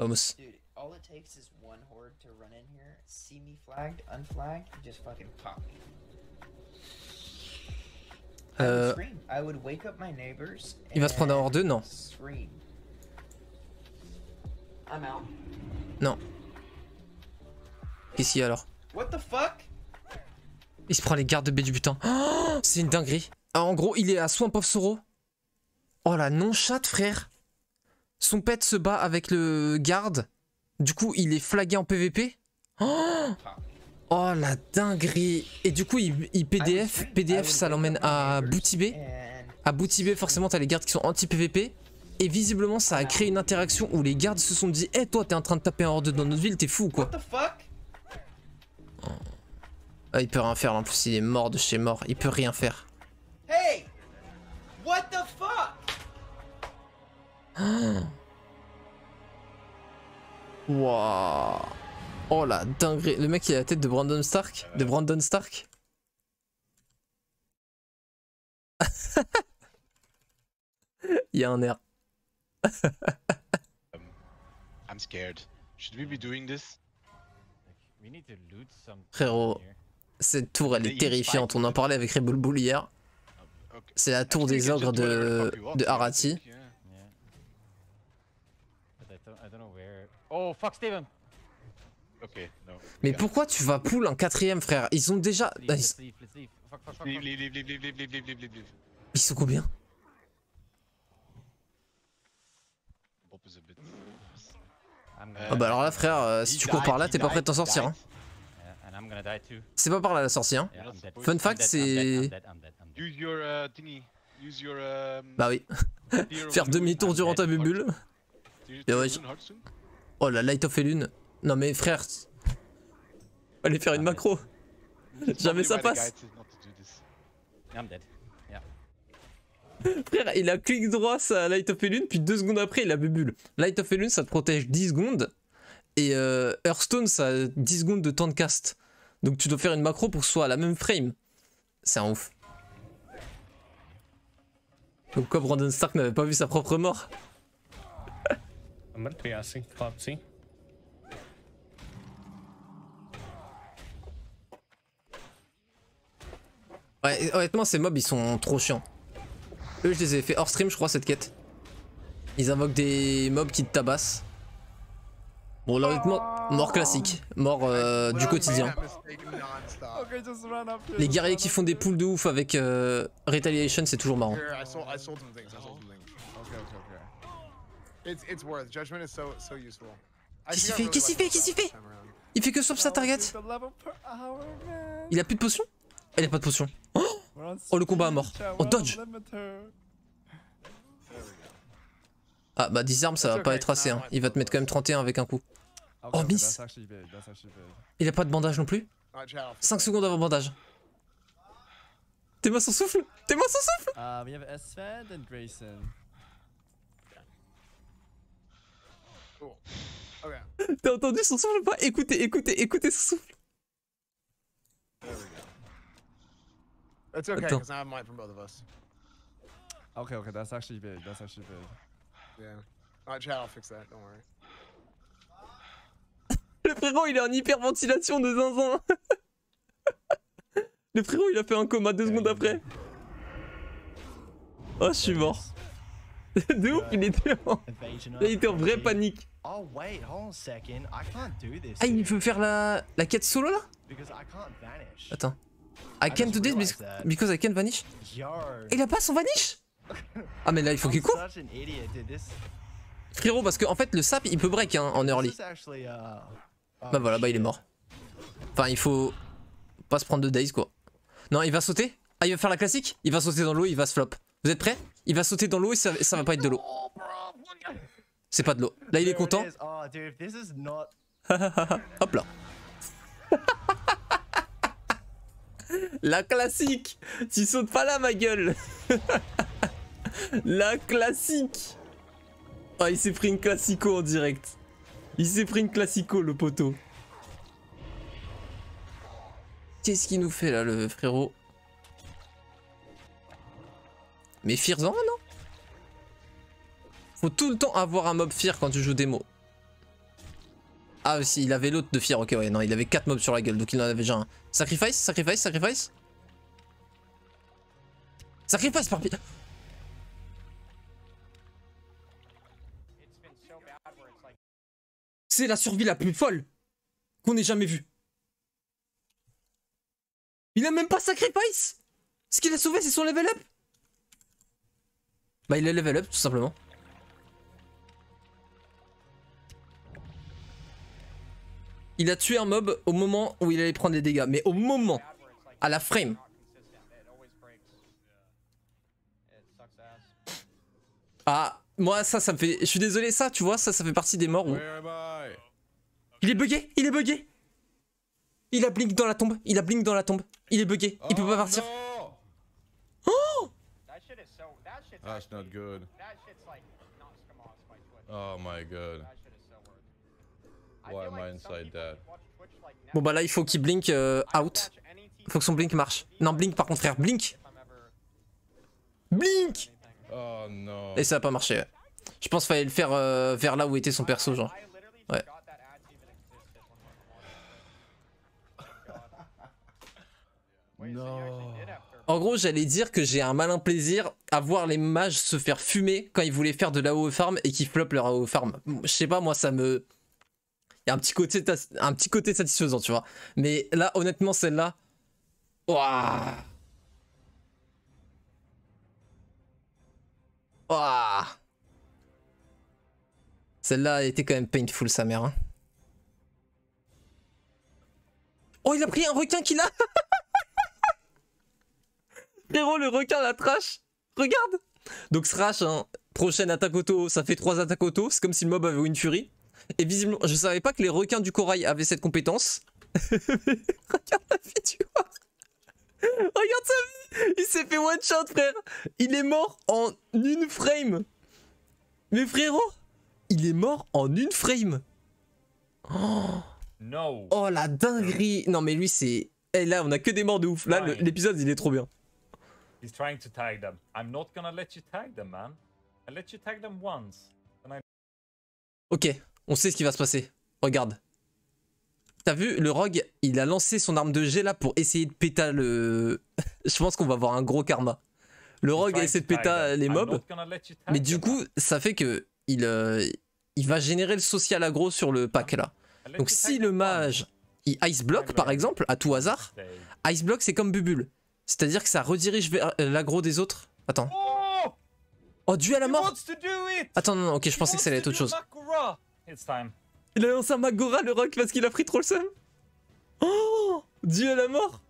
Almost. Dude, all it takes is one horde to run in here, see me flagged, unflagged, just fucking pop me. Euh... I would wake up my neighbors Il va se prendre un hors Non. Scream. I'm out. Non. Ici alors. What the fuck Il se prend les gardes de B du butin. Oh, C'est une dinguerie. Ah, en gros, il est à soin pauvre Soro. Oh la non-chatte, frère. Son pet se bat avec le garde. Du coup, il est flagué en PVP. Oh, oh, la dinguerie. Et du coup, il, PDF. PDF, ça l'emmène à Boutibé. À Boutibé, forcément, t'as les gardes qui sont anti-PVP. Et visiblement, ça a créé une interaction où les gardes se sont dit Eh, toi, t'es en train de taper un ordre dans notre ville, t'es fou quoi. Ah, il peut rien faire en plus, il est mort de chez mort, il peut rien faire. Wouah Oh la dinguerie Le mec il a la tête de Brandon Stark De Brandon Stark Il y a un air. Frérot, cette tour elle est terrifiante. On en parlait avec Rebel Bull hier. C'est la tour des ogres de, de Harati. Oh fuck Steven Ok, no. Mais pourquoi tu vas poule en quatrième frère Ils ont déjà... Ils sont combien Ah bah alors là frère, euh, si tu cours par là, t'es pas prêt de t'en sortir. Hein. C'est pas par là la sortie. Hein. Fun fact, c'est... Bah oui. Faire demi-tour durant ta bulle. Oh la Light of Elune. Non mais frère. Allez faire une ah, macro. Jamais ça passe. Frère, il a clic droit sa Light of Elune, puis deux secondes après, il a bubule. Light of Elune, ça te protège 10 secondes. Et euh, Hearthstone, ça a 10 secondes de temps de cast. Donc tu dois faire une macro pour que soit à la même frame. C'est un ouf. Comme quoi Brandon Stark n'avait pas vu sa propre mort. Ouais, honnêtement, ces mobs, ils sont trop chiants. Eux, je les ai fait hors stream, je crois, cette quête. Ils invoquent des mobs qui te tabassent. Bon, honnêtement, mort classique. Mort euh, du quotidien. Les guerriers qui font des poules de ouf avec euh, Retaliation, c'est toujours marrant. Qu'est-ce qu'il fait Qu'est-ce fait Qu'est-ce fait Il fait que swap sa target. Il a plus de potion ah, Il a pas de potion. Oh! oh, le combat à mort. Oh dodge. Ah bah 10 armes ça va pas être assez. Hein. Il va te mettre quand même 31 avec un coup. Ah, oh miss. Bah, il a pas de bandage non plus. 5 ah, secondes avant bandage. Tes moi sans souffle Tes moi sans souffle Ah hein. T'as entendu son souffle ou pas Écoutez, écoutez, écoutez son souffle. That's okay, because I have mic from both of us. Okay, okay, that's actually That's actually Alright, I'll don't worry. Le frérot, il est en hyperventilation de zinzin. Le frérot, il a fait un coma deux secondes après. Oh, je suis mort. de ouf, il était en... Il était en vraie panique. Oh wait, hold second. I can't do this. Ah, il veut faire la la quête solo là Attends. I can't do this because I can't vanish. Il a pas son vanish Ah mais là il faut qu'il court. Frérot parce que en fait le sap il peut break hein, en early. Uh, oh, bah voilà, bah il est mort. Enfin il faut pas se prendre de days quoi. Non il va sauter Ah il va faire la classique Il va sauter dans l'eau, il va se flop. Vous êtes prêts Il va sauter dans l'eau et ça, ça va pas être de l'eau. C'est pas de l'eau. Là, il est content. Oh, Hop là. La classique Tu sautes pas là, ma gueule La classique ah, il s'est pris une classico en direct. Il s'est pris une classico, le poteau. Qu'est-ce qu'il nous fait, là, le frérot Mais Firzan, non faut tout le temps avoir un mob fear quand tu joues démo. Ah si, il avait l'autre de fear, ok ouais, non, il avait 4 mobs sur la gueule, donc il en avait déjà un. Sacrifice, sacrifice, sacrifice Sacrifice par C'est la survie la plus folle qu'on ait jamais vue. Il a même pas sacrifice Ce qu'il a sauvé, c'est son level up Bah il est level up, tout simplement. Il a tué un mob au moment où il allait prendre des dégâts. Mais au moment, à la frame. Ah, moi ça, ça me fait... Je suis désolé, ça, tu vois, ça, ça fait partie des morts. Où... Il est bugué, il est bugué Il a blink dans la tombe, il a blink dans la tombe. Il est bugué, il peut pas partir. Oh, oh not Oh my god. Bon bah là il faut qu'il blink euh, out. Faut que son blink marche. Non blink par contre blink Blink oh, Et ça a pas marché. Je pense qu'il fallait le faire euh, vers là où était son perso genre. Ouais. En gros, j'allais dire que j'ai un malin plaisir à voir les mages se faire fumer quand ils voulaient faire de l'AOE farm et qu'ils flopent leur AOE farm. Je sais pas, moi, ça me un petit côté, un petit côté satisfaisant, tu vois. Mais là, honnêtement, celle-là. Waouh Waouh Celle-là était quand même painful, sa mère. Hein. Oh, il a pris un requin qu'il a Frérot, le requin, la trash Regarde Donc, trash, hein, prochaine attaque auto, ça fait 3 attaques auto. C'est comme si le mob avait une furie. Et visiblement, je savais pas que les requins du corail avaient cette compétence. Regarde la vois Regarde sa vie Il s'est fait one shot frère Il est mort en une frame Mais frérot Il est mort en une frame Oh, oh la dinguerie Non mais lui c'est... Et eh, là on a que des morts de ouf Là l'épisode il est trop bien He's man. Ok. On sait ce qui va se passer. Regarde. T'as vu, le rogue, il a lancé son arme de jet là pour essayer de péta le... Je pense qu'on va avoir un gros karma. Le rogue a de péta les mobs. Mais du coup, ça fait que il, euh, il va générer le social aggro sur le pack là. Donc si le mage, il ice block par exemple, à tout hasard, ice block c'est comme bubule. C'est-à-dire que ça redirige vers euh, l'aggro des autres. Attends. Oh, duel à la mort Attends, non, non, ok, je pensais que ça allait être autre chose. It's time. Il a lancé un Magora le rock parce qu'il a pris trop le seum Oh Dieu à la mort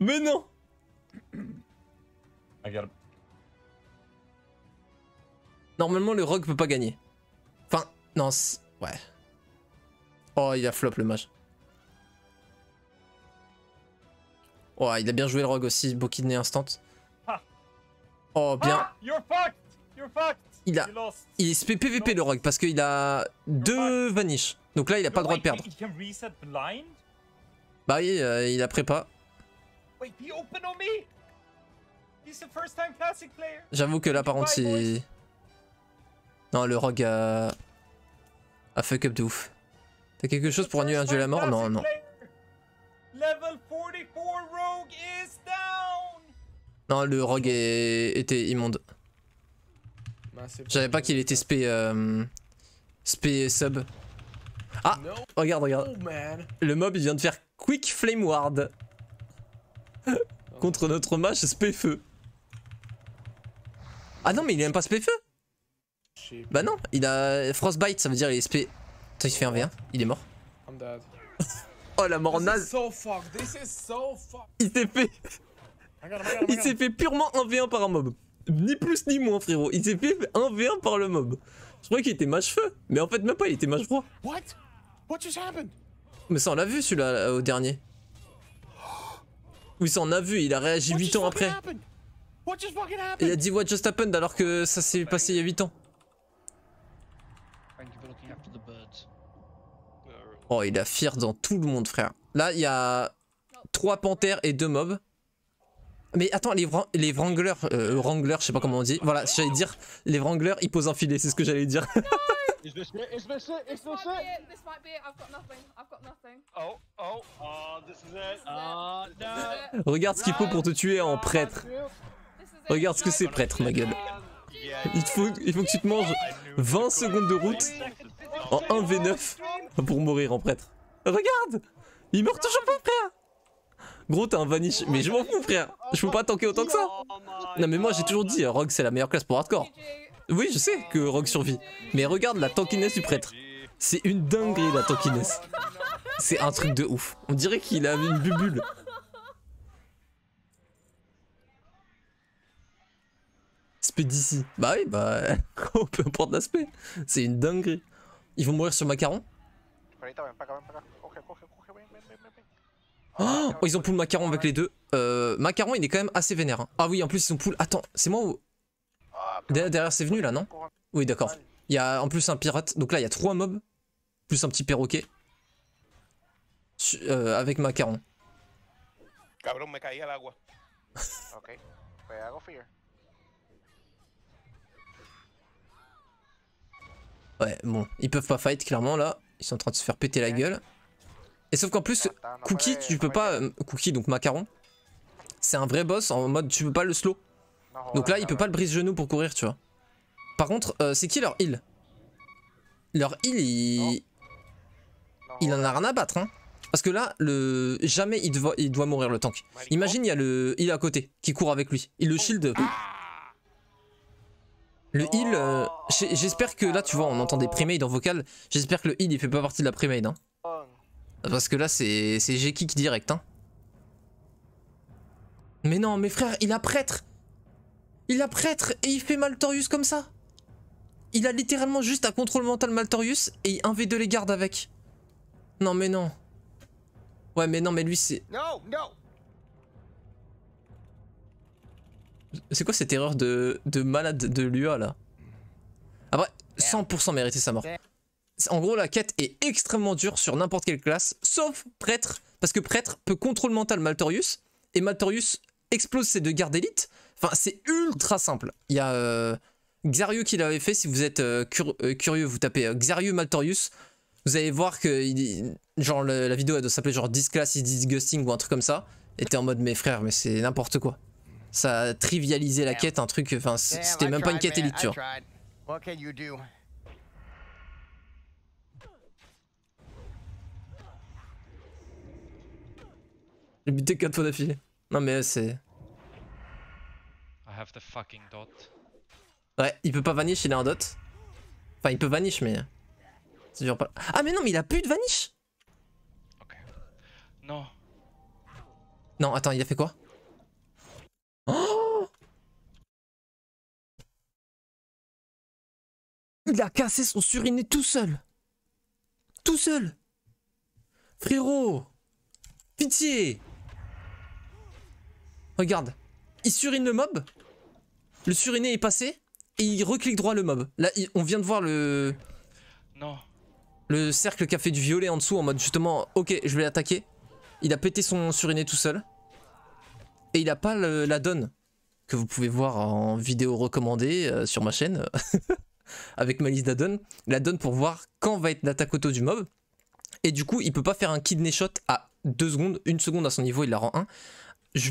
Mais non Normalement le rock peut pas gagner. Enfin, non, ouais. Oh, il a flop le mage. Oh, il a bien joué le rogue aussi, Bokidney instant. Oh, bien. Ah, il a... Il est PVP le rogue parce qu'il a deux vanish. Donc là, il a pas le droit de perdre. Bah oui, euh, il a prépa. J'avoue que là, par contre, c'est... Non, le rogue a... A fuck up de ouf. T'as quelque chose pour annuler un duel à mort Non, non. Non, le rogue était immonde. Bah, J'avais pas qu'il était spé, euh, sp sub. Ah Regarde, regarde. Oh, le mob il vient de faire Quick Flame Ward. Contre notre mage sp feu. Ah non mais il est même pas sp feu Bah non, il a Frostbite, ça veut dire il est spé... Attends il fait un V1, il est mort. oh la mort naze Il s'est fait... Il s'est fait purement un V1 par un mob ni plus ni moins, frérot. Il s'est fait 1v1 par le mob. Je croyais qu'il était mage feu, mais en fait, même pas, il était match froid. What? Mais ça, on l'a vu celui-là euh, au dernier. Oui, ça, on a vu, il a réagi 8 ans après. il a dit What just happened alors que ça s'est passé il y a 8 ans. Oh, il a fier dans tout le monde, frère. Là, il y a 3 panthères et 2 mobs. Mais attends, les, wrangler, les Wranglers, euh, je sais pas comment on dit. Voilà, j'allais dire, les wrangler, ils posent un filet, c'est ce que j'allais dire. Regarde ce qu'il faut pour te tuer en prêtre. Regarde ce que c'est prêtre, ma gueule. Il faut, il faut que tu te manges 20 secondes de route en 1v9 pour mourir en prêtre. Regarde Il meurt toujours pas, frère Gros, t'es un vanish. Mais je m'en fous, frère. Je peux pas tanker autant que ça. Non, mais moi, j'ai toujours dit, Rogue, c'est la meilleure classe pour hardcore. Oui, je sais que Rogue survit. Mais regarde la tankiness du prêtre. C'est une dinguerie, la tankiness. C'est un truc de ouf. On dirait qu'il a une bubule. d'ici. Bah oui, bah, peu importe l'aspect. C'est une dinguerie. Ils vont mourir sur macaron Oh, ils ont pull Macaron avec les deux. Euh, macaron, il est quand même assez vénère. Hein. Ah oui, en plus, ils ont pull... Attends, c'est moi ou Derrière, c'est venu, là, non Oui, d'accord. Il y a en plus un pirate. Donc là, il y a trois mobs. Plus un petit perroquet. Euh, avec Macaron. Ouais, bon, ils peuvent pas fight, clairement, là. Ils sont en train de se faire péter la gueule. Et sauf qu'en plus, Cookie, tu peux pas... Euh, Cookie, donc Macaron, c'est un vrai boss en mode tu peux pas le slow. Donc là, il peut pas le brise-genou pour courir, tu vois. Par contre, euh, c'est qui leur heal Leur heal, il... Il en a rien à battre, hein. Parce que là, le... jamais il, doit, il doit mourir le tank. Imagine, il y a le heal à côté qui court avec lui. Il le oh. shield. Le heal, euh, oh. j'espère que là, tu vois, on entend des primades en vocal. J'espère que le heal, il fait pas partie de la premade. Hein. Parce que là, c'est Jeky qui direct. Hein. Mais non, mes frères, il a prêtre Il a prêtre et il fait Maltorius comme ça Il a littéralement juste un contrôle mental Maltorius et il v 2 les gardes avec. Non mais non. Ouais mais non mais lui c'est... C'est quoi cette erreur de, malade de Lua là Après, 100% mériter sa mort. En gros, la quête est extrêmement dure sur n'importe quelle classe, sauf prêtre, parce que prêtre peut contrôle mental Maltorius, et Maltorius explose ses deux gardes élites. Enfin, c'est ultra simple. Il y a euh, Xarius qui l'avait fait, si vous êtes euh, euh, curieux, vous tapez Xarius Maltorius, vous allez voir que il, genre, la vidéo elle doit s'appeler genre 10 disgusting ou un truc comme ça, et en mode mes frères, mais c'est n'importe quoi. Ça a la quête, un truc, enfin, c'était même pas une quête élite, J'ai buté 4 fois d'affilée. Non mais c'est... fucking dot. Ouais, il peut pas vanish, il a un dot. Enfin, il peut vanish, mais... C'est dur pas... Ah mais non, mais il a plus de vanish Ok. Non. Non, attends, il a fait quoi oh Il a cassé son suriné tout seul Tout seul Frérot Pitié Regarde. Il surine le mob. Le suriné est passé. Et il reclique droit le mob. Là, on vient de voir le... Non. Le cercle qui a fait du violet en dessous en mode justement, ok, je vais l'attaquer. Il a pété son suriné tout seul. Et il a pas la donne que vous pouvez voir en vidéo recommandée euh, sur ma chaîne avec ma liste d'addon La donne pour voir quand va être l'attaque auto du mob. Et du coup, il peut pas faire un kidney shot à 2 secondes, 1 seconde à son niveau, il la rend 1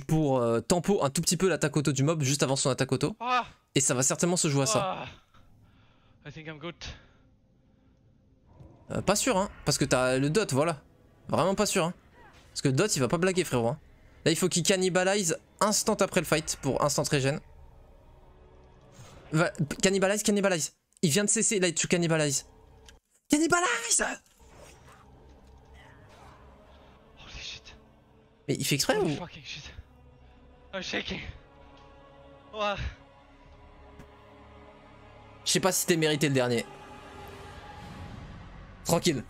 pour euh, tempo un tout petit peu l'attaque auto du mob juste avant son attaque auto. Ah. et ça va certainement se jouer à ça. Ah. Euh, pas sûr hein, parce que t'as le dot voilà. Vraiment pas sûr hein. Parce que dot il va pas blaguer frérot. Hein. Là il faut qu'il cannibalise instant après le fight pour instant regen. Va, cannibalise, cannibalise. Il vient de cesser, là tu cannibalise Cannibalise Mais il fait exprès ou ah, Je sais pas si t'es mérité le dernier. Tranquille.